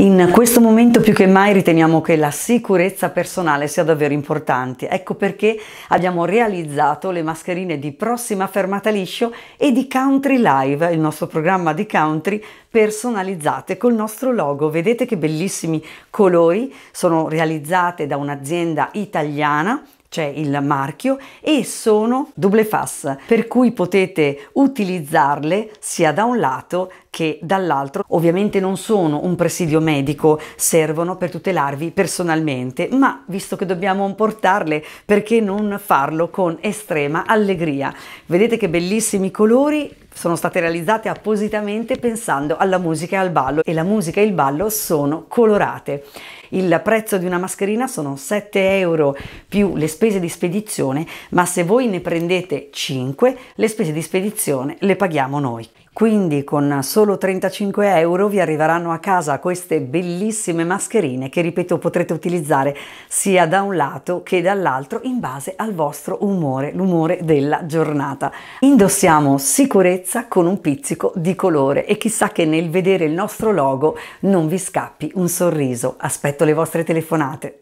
In questo momento più che mai riteniamo che la sicurezza personale sia davvero importante. Ecco perché abbiamo realizzato le mascherine di Prossima Fermata Liscio e di Country Live, il nostro programma di country personalizzate col nostro logo. Vedete che bellissimi colori, sono realizzate da un'azienda italiana c'è il marchio e sono double face per cui potete utilizzarle sia da un lato che dall'altro ovviamente non sono un presidio medico servono per tutelarvi personalmente ma visto che dobbiamo portarle perché non farlo con estrema allegria vedete che bellissimi colori sono state realizzate appositamente pensando alla musica e al ballo e la musica e il ballo sono colorate. Il prezzo di una mascherina sono 7 euro più le spese di spedizione, ma se voi ne prendete 5, le spese di spedizione le paghiamo noi. Quindi con solo 35 euro vi arriveranno a casa queste bellissime mascherine che ripeto potrete utilizzare sia da un lato che dall'altro in base al vostro umore, l'umore della giornata. Indossiamo sicurezza bellezza con un pizzico di colore e chissà che nel vedere il nostro logo non vi scappi un sorriso. Aspetto le vostre telefonate.